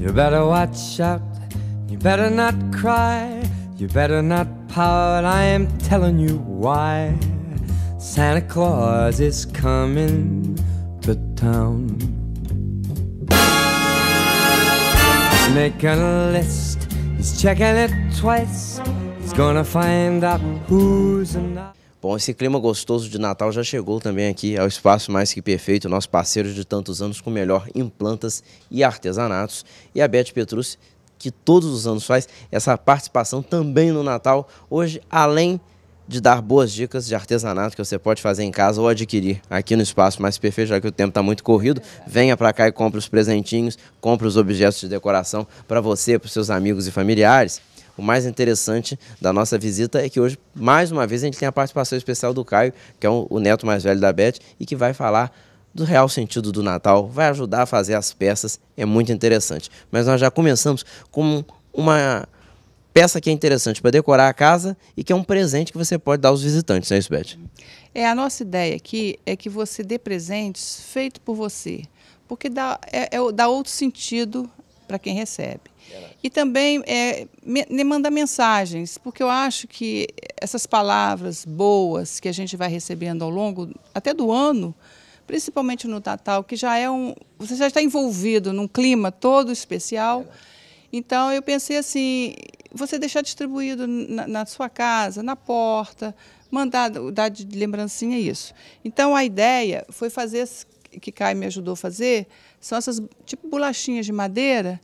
You better watch out, you better not cry, you better not pout, I am telling you why. Santa Claus is coming to town. He's making a list, he's checking it twice, he's gonna find out who's enough. Bom, esse clima gostoso de Natal já chegou também aqui ao Espaço Mais Que Perfeito, nosso parceiro de tantos anos com melhor em plantas e artesanatos. E a Beth Petrus, que todos os anos faz essa participação também no Natal. Hoje, além de dar boas dicas de artesanato que você pode fazer em casa ou adquirir aqui no Espaço Mais Perfeito, já que o tempo está muito corrido. Venha para cá e compre os presentinhos, compre os objetos de decoração para você, para os seus amigos e familiares o mais interessante da nossa visita é que hoje, mais uma vez, a gente tem a participação especial do Caio, que é o neto mais velho da Beth, e que vai falar do real sentido do Natal, vai ajudar a fazer as peças, é muito interessante. Mas nós já começamos com uma peça que é interessante para decorar a casa e que é um presente que você pode dar aos visitantes, não é isso, Beth? É, a nossa ideia aqui é que você dê presentes feitos por você, porque dá, é, é, dá outro sentido para quem recebe. E também é, me, mandar mensagens, porque eu acho que essas palavras boas que a gente vai recebendo ao longo até do ano, principalmente no Natal, que já é um. Você já está envolvido num clima todo especial. É. Então eu pensei assim, você deixar distribuído na, na sua casa, na porta, mandar dar de lembrancinha é isso. Então a ideia foi fazer que Caio me ajudou a fazer, são essas tipo bolachinhas de madeira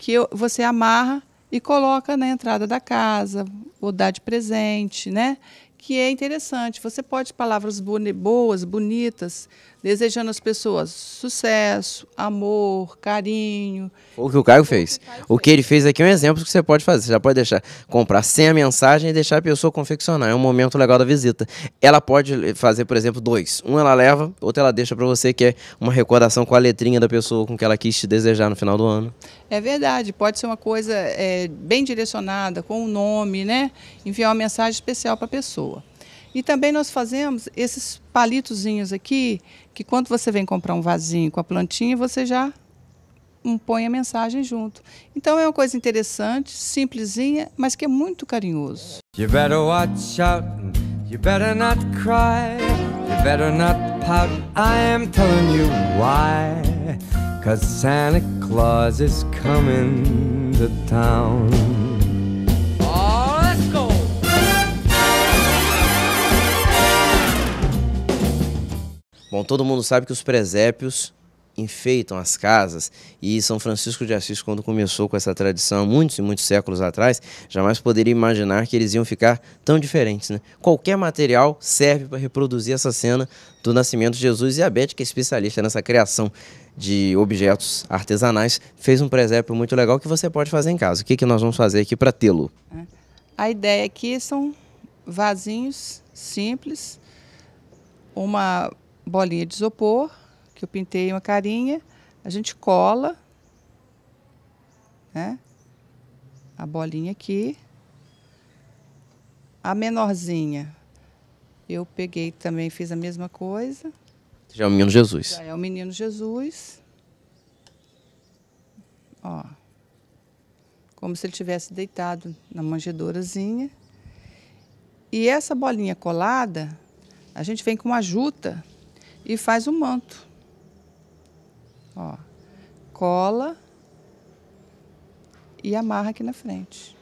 que você amarra e coloca na entrada da casa, ou dá de presente, né? Que é interessante. Você pode palavras boas, bonitas, desejando às pessoas sucesso, amor, carinho. O que o Caio fez. O que, ele fez aqui é um exemplo que você pode fazer. Você já pode deixar comprar sem a mensagem e deixar a pessoa confeccionar. É um momento legal da visita. Ela pode fazer, por exemplo, dois. Um ela leva, outro ela deixa para você, que é uma recordação com a letrinha da pessoa com que ela quis te desejar no final do ano. É verdade. Pode ser uma coisa é, bem direcionada, com o um nome, né? Enviar uma mensagem especial para a pessoa. E também nós fazemos esses palitozinhos aqui, que quando você vem comprar um vasinho com a plantinha, você já põe a mensagem junto. Então é uma coisa interessante, simplesinha, mas que é muito carinhoso. You better watch out, you better not cry, you better not pout, I am telling you why. Cause Santa Claus is coming to town. Bom, todo mundo sabe que os presépios enfeitam as casas e São Francisco de Assis, quando começou com essa tradição muitos e muitos séculos atrás, jamais poderia imaginar que eles iam ficar tão diferentes. Né? Qualquer material serve para reproduzir essa cena do nascimento de Jesus e a Beth, que é especialista nessa criação de objetos artesanais, fez um presépio muito legal que você pode fazer em casa. O que, que nós vamos fazer aqui para tê-lo? A ideia aqui são vasinhos simples, uma bolinha de isopor, que eu pintei uma carinha, a gente cola, né? A bolinha aqui. A menorzinha, eu peguei também, fiz a mesma coisa. Já é o menino Jesus. Já é o menino Jesus. Ó. Como se ele tivesse deitado na manjedourazinha. E essa bolinha colada, a gente vem com uma juta e faz o um manto. Ó, cola e amarra aqui na frente.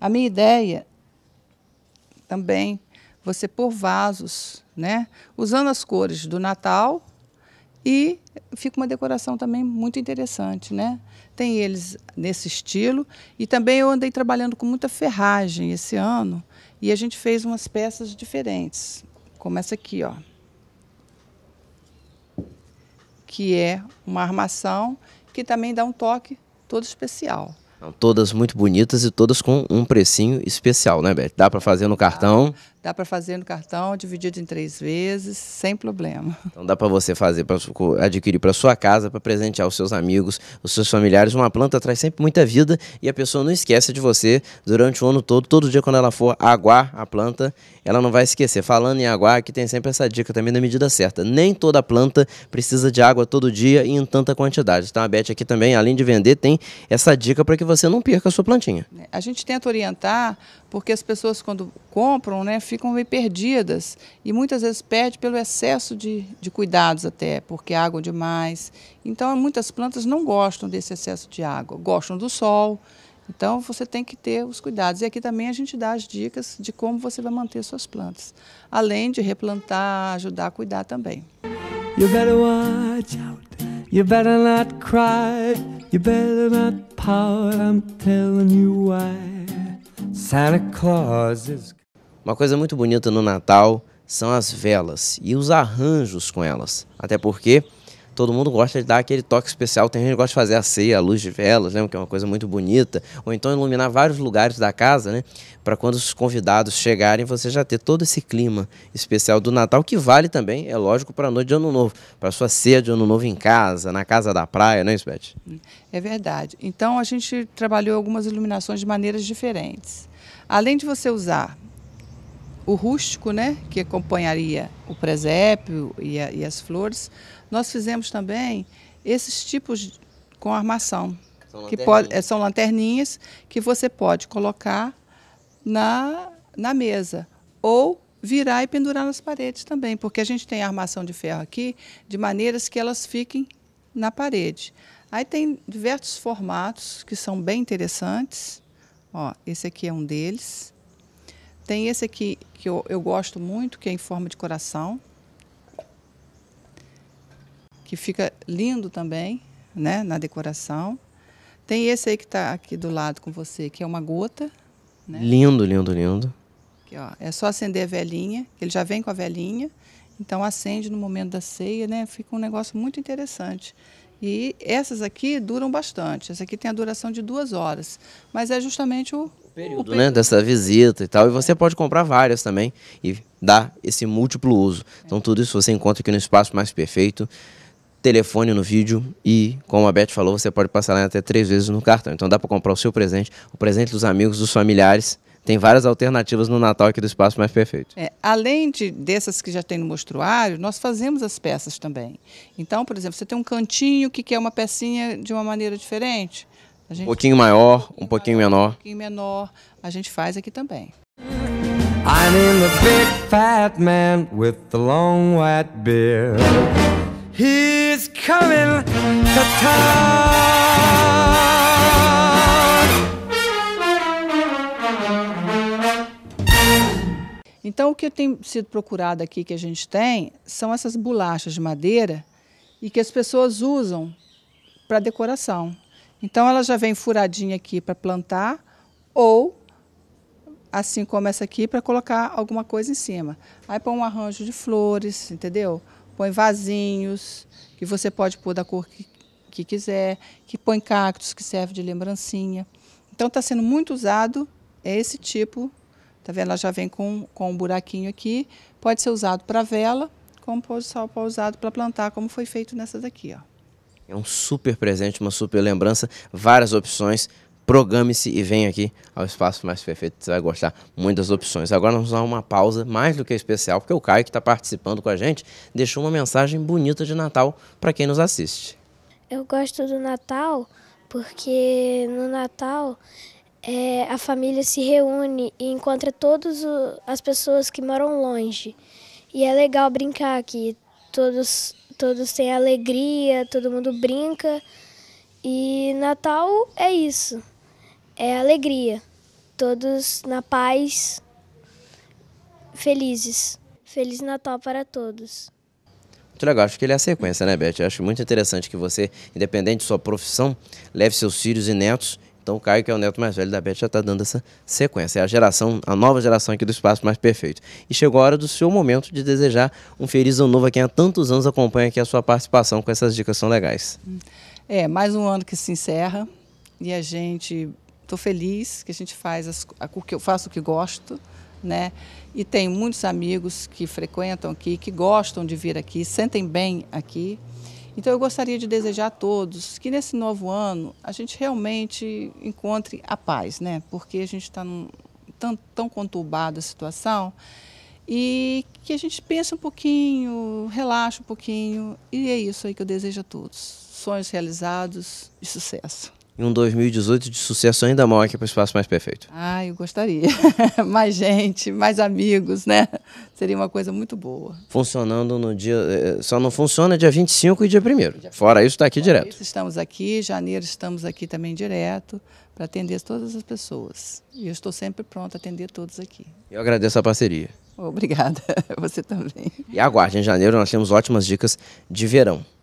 A minha ideia também você pôr vasos, né? Usando as cores do Natal e fica uma decoração também muito interessante, né? Tem eles nesse estilo e também eu andei trabalhando com muita ferragem esse ano e a gente fez umas peças diferentes, como essa aqui, ó. Que é uma armação que também dá um toque todo especial. Todas muito bonitas e todas com um precinho especial, né, Beth? Dá para fazer no cartão? Dá para fazer no cartão, dividido em três vezes, sem problema. Então dá para você fazer, para adquirir para sua casa, para presentear os seus amigos, os seus familiares. Uma planta traz sempre muita vida e a pessoa não esquece de você durante o ano todo. Todo dia quando ela for aguar a planta, ela não vai esquecer. Falando em aguar, aqui tem sempre essa dica também da medida certa. Nem toda planta precisa de água todo dia e em tanta quantidade. Então a Beth aqui também, além de vender, tem essa dica para que você não perca a sua plantinha. A gente tenta orientar, porque as pessoas quando compram, né, ficam meio perdidas e muitas vezes perde pelo excesso de, de cuidados até, porque água é demais. Então, muitas plantas não gostam desse excesso de água, gostam do sol. Então, você tem que ter os cuidados. E aqui também a gente dá as dicas de como você vai manter suas plantas, além de replantar, ajudar a cuidar também. You better watch out. You better not cry. You better not pout. I'm telling you why. Santa Claus is uma coisa muito bonita no Natal são as velas e os arranjos com elas. Até porque todo mundo gosta de dar aquele toque especial. Tem gente que gosta de fazer a ceia, a luz de velas, né? que é uma coisa muito bonita. Ou então iluminar vários lugares da casa, né? Para quando os convidados chegarem, você já ter todo esse clima especial do Natal, que vale também, é lógico, para a noite de Ano Novo, para sua ceia de Ano Novo em casa, na casa da praia, não é, Isbeth? É verdade. Então a gente trabalhou algumas iluminações de maneiras diferentes. Além de você usar o rústico, né, que acompanharia o presépio e, a, e as flores, nós fizemos também esses tipos com armação. São que pode, são lanterninhas que você pode colocar na, na mesa ou virar e pendurar nas paredes também, porque a gente tem armação de ferro aqui de maneiras que elas fiquem na parede. Aí tem diversos formatos que são bem interessantes. Ó, esse aqui é um deles. Tem esse aqui que eu, eu gosto muito, que é em forma de coração. Que fica lindo também, né? Na decoração. Tem esse aí que está aqui do lado com você, que é uma gota. Né? Lindo, lindo, lindo. Aqui, ó, é só acender a velhinha, ele já vem com a velhinha. Então acende no momento da ceia, né? Fica um negócio muito interessante. E essas aqui duram bastante. Essa aqui tem a duração de duas horas, mas é justamente o, período, né, né, dessa visita e tal. E você pode comprar várias também e dar esse múltiplo uso. É. Então tudo isso você encontra aqui no Espaço Mais Perfeito. Telefone no vídeo e, como a Beth falou, você pode lá até três vezes no cartão. Então dá para comprar o seu presente, o presente dos amigos, dos familiares. Tem várias alternativas no Natal aqui do Espaço Mais Perfeito. É, além de, dessas que já tem no mostruário, nós fazemos as peças também. Então, por exemplo, você tem um cantinho que quer uma pecinha de uma maneira diferente um pouquinho maior, um pouquinho maior, menor. Um pouquinho menor, a gente faz aqui também. I'm in the big fat man with the long white beard. He's coming to town. Então, o que tem sido procurado aqui que a gente tem são essas bolachas de madeira e que as pessoas usam para decoração. Então ela já vem furadinha aqui para plantar ou assim como essa aqui para colocar alguma coisa em cima. Aí põe um arranjo de flores, entendeu? Põe vasinhos que você pode pôr da cor que, que quiser, que põe cactos que serve de lembrancinha. Então está sendo muito usado esse tipo. Tá vendo? Ela já vem com, com um buraquinho aqui. Pode ser usado para vela, como pode ser usado para plantar, como foi feito nessa daqui, ó. É um super presente, uma super lembrança, várias opções. Programe-se e venha aqui ao Espaço Mais Perfeito. Você vai gostar muito das opções. Agora nós vamos dar uma pausa mais do que especial, porque o Caio, que está participando com a gente, deixou uma mensagem bonita de Natal para quem nos assiste. Eu gosto do Natal porque no Natal é, a família se reúne e encontra todas as pessoas que moram longe. E é legal brincar aqui, todos todos têm alegria, todo mundo brinca. E Natal é isso. É alegria. Todos na paz, felizes. Feliz Natal para todos. Muito legal, acho que ele é a sequência, né, Beth? Eu acho muito interessante que você, independente de sua profissão, leve seus filhos e netos então o Caio, que é o neto mais velho da Beth, já está dando essa sequência. É a geração, a nova geração aqui do Espaço Mais Perfeito. E chegou a hora do seu momento de desejar um feliz ano novo a quem há tantos anos acompanha aqui a sua participação com essas dicas tão legais. É, mais um ano que se encerra e a gente... Estou feliz que a gente faz as, a, que eu faço o que gosto, né? E tenho muitos amigos que frequentam aqui, que gostam de vir aqui, sentem bem aqui. Então eu gostaria de desejar a todos que nesse novo ano a gente realmente encontre a paz, né? Porque a gente está tão, tão conturbada a situação e que a gente pense um pouquinho, relaxe um pouquinho e é isso aí que eu desejo a todos. Sonhos realizados e sucesso e um 2018 de sucesso ainda maior aqui para o Espaço Mais Perfeito? Ah, eu gostaria. mais gente, mais amigos, né? Seria uma coisa muito boa. Funcionando no dia. Eh, eh, só não funciona dia 25 e dia 1. Fora isso, está aqui Fora direto. Isso, estamos aqui, janeiro estamos aqui também direto para atender todas as pessoas. E eu estou sempre pronto a atender todos aqui. Eu agradeço a parceria. Obrigada, você também. E aguarde, em janeiro nós temos ótimas dicas de verão.